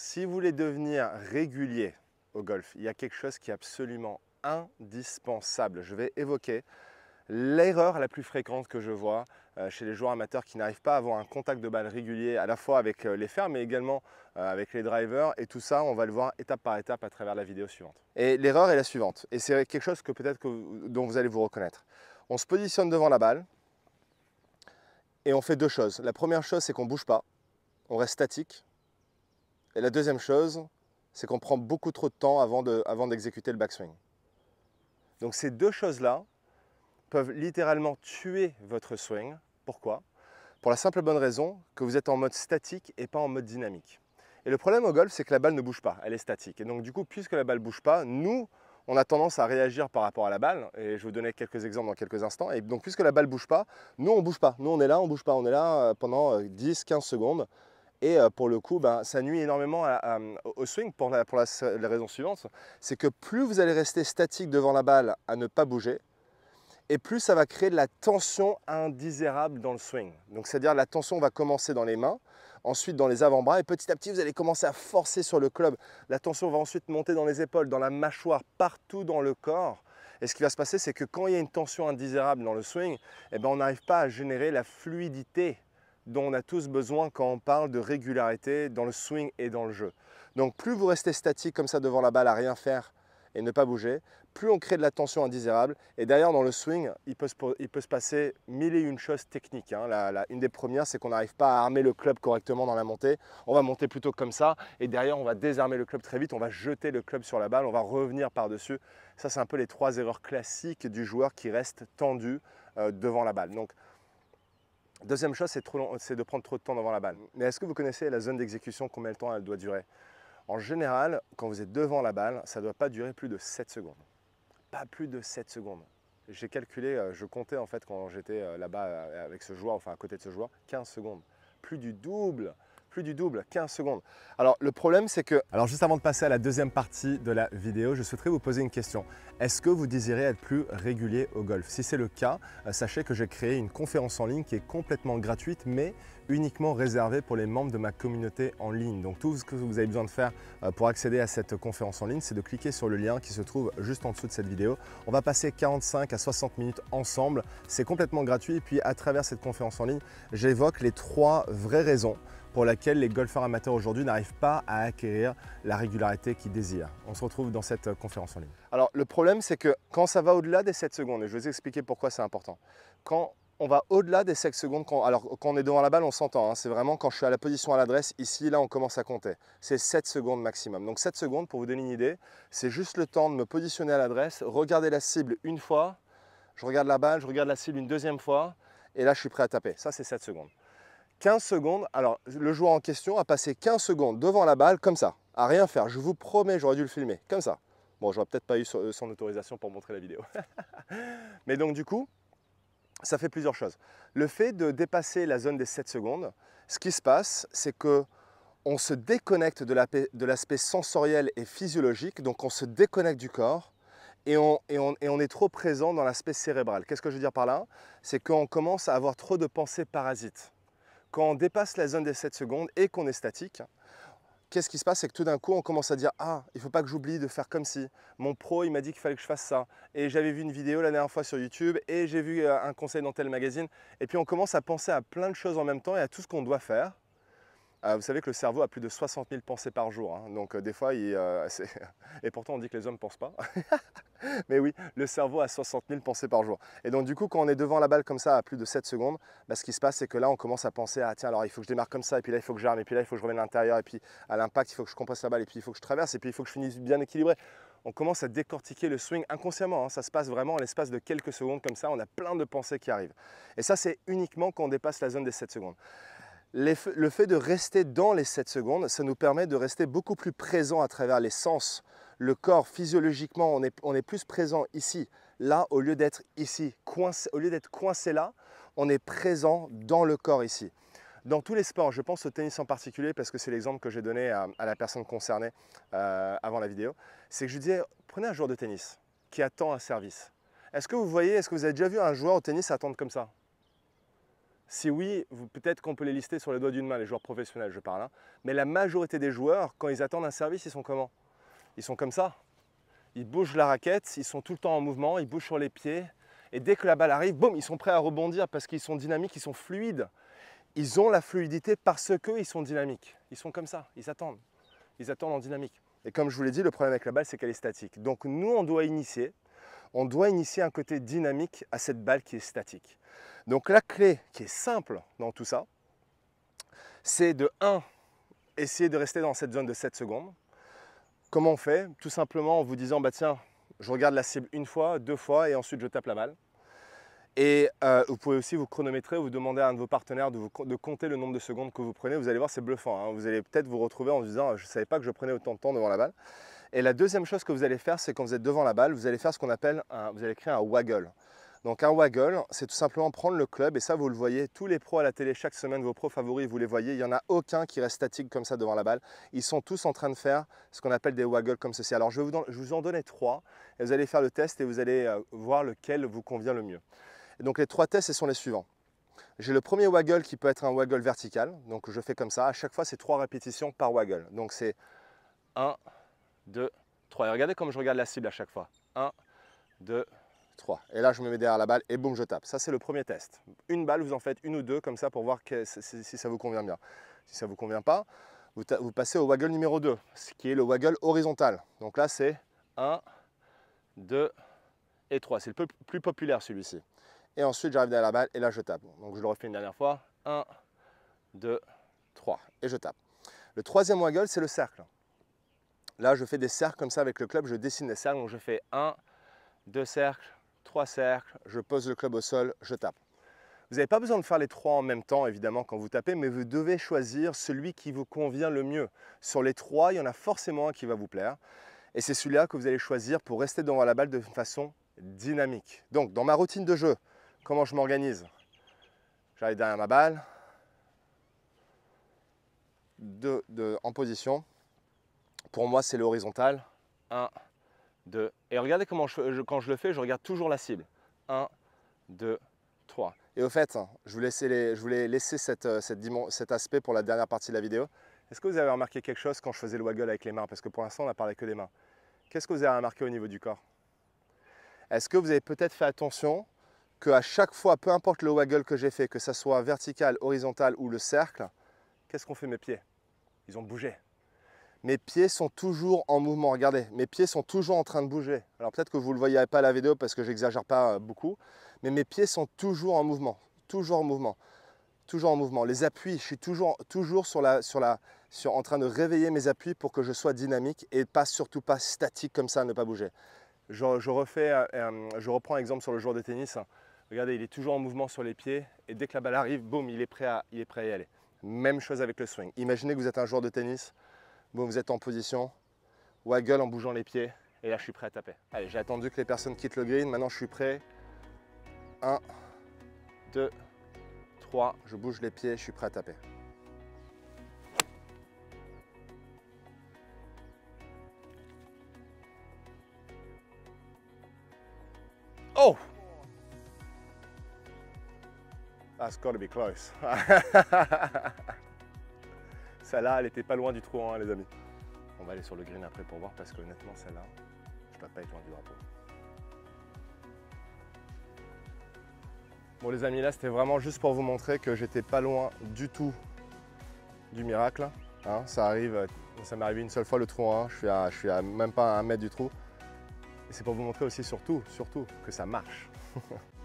si vous voulez devenir régulier au golf, il y a quelque chose qui est absolument indispensable. Je vais évoquer l'erreur la plus fréquente que je vois euh, chez les joueurs amateurs qui n'arrivent pas à avoir un contact de balle régulier à la fois avec euh, les fers mais également euh, avec les drivers et tout ça on va le voir étape par étape à travers la vidéo suivante. Et l'erreur est la suivante et c'est quelque chose que peut-être dont vous allez vous reconnaître. On se positionne devant la balle et on fait deux choses. La première chose c'est qu'on ne bouge pas, on reste statique, et la deuxième chose, c'est qu'on prend beaucoup trop de temps avant, d'exécuter le backswing. Donc ces deux choses-là peuvent littéralement tuer votre swing. Pourquoi Pour la simple bonne raison que vous êtes en mode statique et pas en mode dynamique. Et le problème au golf, c'est que la balle ne bouge pas, elle est statique. Et donc du coup, puisque la balle ne bouge pas, nous, on a tendance à réagir par rapport à la balle. Et je vais vous donner quelques exemples dans quelques instants. Et donc puisque la balle ne bouge pas, nous, on ne bouge pas. Nous, on est là, on ne bouge pas. On est là euh, pendant 10-15 euh, secondes et euh, pour le coup, ben, ça nuit énormément au swing pour la, raison suivante, c'est que plus vous allez rester statique devant la balle à ne pas bouger, et plus ça va créer de la tension indésirable dans le swing. Donc c'est-à-dire la tension va commencer dans les mains, ensuite dans les avant-bras, et petit à petit vous allez commencer à forcer sur le club. La tension va ensuite monter dans les épaules, dans la mâchoire, partout dans le corps. Et ce qui va se passer, c'est que quand il y a une tension indésirable dans le swing, eh ben, on n'arrive pas à générer la fluidité dont on a tous besoin quand on parle de régularité dans le swing et dans le jeu. Donc plus vous restez statique comme ça devant la balle à rien faire et ne pas bouger, plus on crée de la tension indésirable. Et d'ailleurs dans le swing, il peut, se, passer mille et une choses techniques. Hein. une des premières, c'est qu'on n'arrive pas à armer le club correctement dans la montée. On va monter plutôt comme ça et derrière on va désarmer le club très vite, on va jeter le club sur la balle, on va revenir par-dessus. Ça c'est un peu les trois erreurs classiques du joueur qui reste tendu euh, devant la balle. Donc Deuxième chose, c'est de prendre trop de temps devant la balle. Mais est-ce que vous connaissez la zone d'exécution, combien de temps elle doit durer En général, quand vous êtes devant la balle, ça ne doit pas durer plus de 7 secondes. Pas plus de 7 secondes. J'ai calculé, euh, je comptais en fait quand j'étais euh, là-bas euh, avec ce joueur, enfin à côté de ce joueur, 15 secondes. Plus du double plus du double, 15 secondes. Alors le problème c'est que... Alors juste avant de passer à la deuxième partie de la vidéo, je souhaiterais vous poser une question. Est-ce que vous désirez être plus régulier au golf Si c'est le cas, euh, sachez que j'ai créé une conférence en ligne qui est complètement gratuite mais uniquement réservé pour les membres de ma communauté en ligne. Donc tout ce que vous avez besoin de faire euh, pour accéder à cette conférence en ligne, c'est de cliquer sur le lien qui se trouve juste en dessous de cette vidéo. On va passer 45 à 60 minutes ensemble. C'est complètement gratuit. Et puis à travers cette conférence en ligne, j'évoque les trois vraies raisons pour lesquelles les golfeurs amateurs aujourd'hui n'arrivent pas à acquérir la régularité qu'ils désirent. On se retrouve dans cette conférence en ligne. Alors le problème c'est que quand ça va au-delà des 7 secondes, et je vais vous expliquer pourquoi c'est important, quand on va au-delà des 7 secondes. alors, quand on est devant la balle, on s'entend. Hein. c'est vraiment quand je suis à la position à l'adresse, ici, là, on commence à compter. C'est 7 secondes maximum. Donc, 7 secondes, pour vous donner une idée, c'est juste le temps de me positionner à l'adresse, regarder la cible une fois, je regarde la balle, je regarde la cible une deuxième fois, et là, je suis prêt à taper. Ça, c'est 7 secondes. 15 secondes, alors le joueur en question a passé 15 secondes devant la balle comme ça, à rien faire. Je vous promets, j'aurais dû le filmer, comme ça. Bon, j'aurais peut-être pas eu son autorisation pour montrer la vidéo. Mais donc, du coup, ça fait plusieurs choses. Le fait de dépasser la zone des 7 secondes, ce qui se passe, c'est que on se déconnecte de l'aspect sensoriel et physiologique, donc on se déconnecte du corps et on, et on est trop présent dans l'aspect cérébral. Qu'est-ce que je veux dire par là C'est qu'on commence à avoir trop de pensées parasites. Quand on dépasse la zone des 7 secondes et qu'on est statique, qu'est-ce qui se passe C'est que tout d'un coup, on commence à dire Ah, il ne faut pas que j'oublie de faire comme si. Mon pro, il m'a dit qu'il fallait que je fasse ça. Et j'avais vu une vidéo la dernière fois sur YouTube et j'ai vu euh, un conseil dans tel magazine. Et puis, on commence à penser à plein de choses en même temps et à tout ce qu'on doit faire ah, vous savez que le cerveau a plus de 60 000 pensées par jour, hein. donc euh, des fois, il, euh, et pourtant on dit que les hommes ne pensent pas. Mais oui, le cerveau a 60 000 pensées par jour. Et donc du coup, quand on est devant la balle comme ça à plus de 7 secondes, bah, ce qui se passe, c'est que là, on commence à penser, ah tiens, alors il faut que je démarre comme ça, et puis là, il faut que j'arme, et puis là, il faut que je revienne à l'intérieur, et puis à l'impact, il faut que je compresse la balle, et puis il faut que je traverse, et puis il faut que je finisse bien équilibré on commence à décortiquer le swing inconsciemment. Hein. Ça se passe vraiment en l'espace de quelques secondes comme ça. On a plein de pensées qui arrivent. Et ça, c'est uniquement quand on dépasse la zone des 7 secondes le fait de rester dans les 7 secondes, ça nous permet de rester beaucoup plus présent à travers les sens. Le corps, physiologiquement, on est, plus présent ici, là, au lieu d'être ici, coincé, au lieu d'être coincé là, on est présent dans le corps ici. Dans tous les sports, je pense au tennis en particulier parce que c'est l'exemple que j'ai donné à, la personne concernée euh, avant la vidéo, c'est que je disais, prenez un joueur de tennis qui attend un service. Est-ce que vous voyez, est-ce que vous avez déjà vu un joueur au tennis attendre comme ça si oui, peut-être qu'on peut les lister sur les doigts d'une main, les joueurs professionnels, je parle. Hein. Mais la majorité des joueurs, quand ils attendent un service, ils sont comment Ils sont comme ça. Ils bougent la raquette, ils sont tout le temps en mouvement, ils bougent sur les pieds. Et dès que la balle arrive, boum, ils sont prêts à rebondir parce qu'ils sont dynamiques, ils sont fluides. Ils ont la fluidité parce qu'ils sont dynamiques. Ils sont comme ça, ils attendent. Ils attendent en dynamique. Et comme je vous l'ai dit, le problème avec la balle, c'est qu'elle est statique. Donc nous, on doit initier on doit initier un côté dynamique à cette balle qui est statique. Donc la clé qui est simple dans tout ça, c'est de 1. Essayer de rester dans cette zone de 7 secondes. Comment on fait Tout simplement en vous disant, bah tiens, je regarde la cible une fois, deux fois, et ensuite je tape la balle. Et euh, vous pouvez aussi vous chronométrer, vous demander à un de vos partenaires de, compter le nombre de secondes que vous prenez. Vous allez voir, c'est bluffant. Hein. Vous allez peut-être vous retrouver en vous disant, je ne savais pas que je prenais autant de temps devant la balle. Et la deuxième chose que vous allez faire, c'est quand vous êtes devant la balle, vous allez faire ce qu'on appelle, vous allez créer un waggle. Donc un waggle, c'est tout simplement prendre le club, et ça vous le voyez, tous les pros à la télé chaque semaine, vos pros favoris, vous les voyez, il n'y en a aucun qui reste statique comme ça devant la balle. Ils sont tous en train de faire ce qu'on appelle des waggles comme ceci. Alors je vais vous, en donner trois, et vous allez faire le test et vous allez euh, voir lequel vous convient le mieux. donc les trois tests, ce sont les suivants. J'ai le premier waggle qui peut être un waggle vertical, donc je fais comme ça, à chaque fois c'est trois répétitions par waggle. Donc c'est un... 2, 3. Et regardez comme je regarde la cible à chaque fois. 1, 2, 3. Et là, je me mets derrière la balle et boum, je tape. Ça, c'est le premier test. Une balle, vous en faites une ou deux comme ça pour voir que, si, ça vous convient bien. Si ça ne vous convient pas, vous, passez au waggle numéro 2, ce qui est le waggle horizontal. Donc là, c'est 1, 2 et 3. C'est le plus, plus populaire celui-ci. Et ensuite, j'arrive derrière la balle et là, je tape. Donc je le refais une dernière fois. 1, 2, 3. Et je tape. Le troisième waggle, c'est le cercle. Là, je fais des cercles comme ça avec le club, je dessine des cercles. Donc je fais un, deux cercles, trois cercles, je pose le club au sol, je tape. Vous n'avez pas besoin de faire les trois en même temps, évidemment, quand vous tapez, mais vous devez choisir celui qui vous convient le mieux. Sur les trois, il y en a forcément un qui va vous plaire. Et c'est celui-là que vous allez choisir pour rester devant la balle de façon dynamique. Donc, dans ma routine de jeu, comment je m'organise J'arrive derrière ma balle, deux, en position, pour moi, c'est l'horizontale. 1, 2. Et regardez comment je, quand je le fais, je regarde toujours la cible. 1, 2, 3. Et au fait, hein, je voulais laisser, euh, cet aspect pour la dernière partie de la vidéo. Est-ce que vous avez remarqué quelque chose quand je faisais le waggle avec les mains Parce que pour l'instant, on n'a parlé que des mains. Qu'est-ce que vous avez remarqué au niveau du corps Est-ce que vous avez peut-être fait attention qu'à chaque fois, peu importe le waggle que j'ai fait, que ce soit vertical, horizontal ou le cercle, qu'est-ce qu'on fait mes pieds Ils ont bougé mes pieds sont toujours en mouvement. Regardez, mes pieds sont toujours en train de bouger. Alors peut-être que vous ne le voyez pas à la vidéo parce que je j'exagère pas euh, beaucoup, mais mes pieds sont toujours en mouvement, toujours en mouvement, toujours en mouvement. Les appuis, je suis toujours, toujours en train de réveiller mes appuis pour que je sois dynamique et pas surtout pas statique comme ça, ne pas bouger. Je, euh, euh, reprends un exemple sur le joueur de tennis. Regardez, il est toujours en mouvement sur les pieds et dès que la balle arrive, boum, il est prêt à, il est prêt à y aller. Même chose avec le swing. Imaginez que vous êtes un joueur de tennis, Bon, vous êtes en position. Waggle en bougeant les pieds. Et là, je suis prêt à taper. Allez, j'ai attendu que les personnes quittent le green. Maintenant, je suis prêt. 1, 2, 3. Je bouge les pieds. Je suis prêt à taper. Oh! That's got to be close. Celle-là, elle était pas loin du trou les amis. On va aller sur le green après pour voir, parce que honnêtement, celle-là, je ne peux pas être loin du drapeau. Bon les amis, là c'était vraiment juste pour vous montrer que j'étais pas loin du tout du miracle. Hein. ça arrive, ça m'est arrivé une seule fois le trou je suis je suis même pas à un mètre du trou. Et c'est pour vous montrer aussi surtout, surtout que ça marche.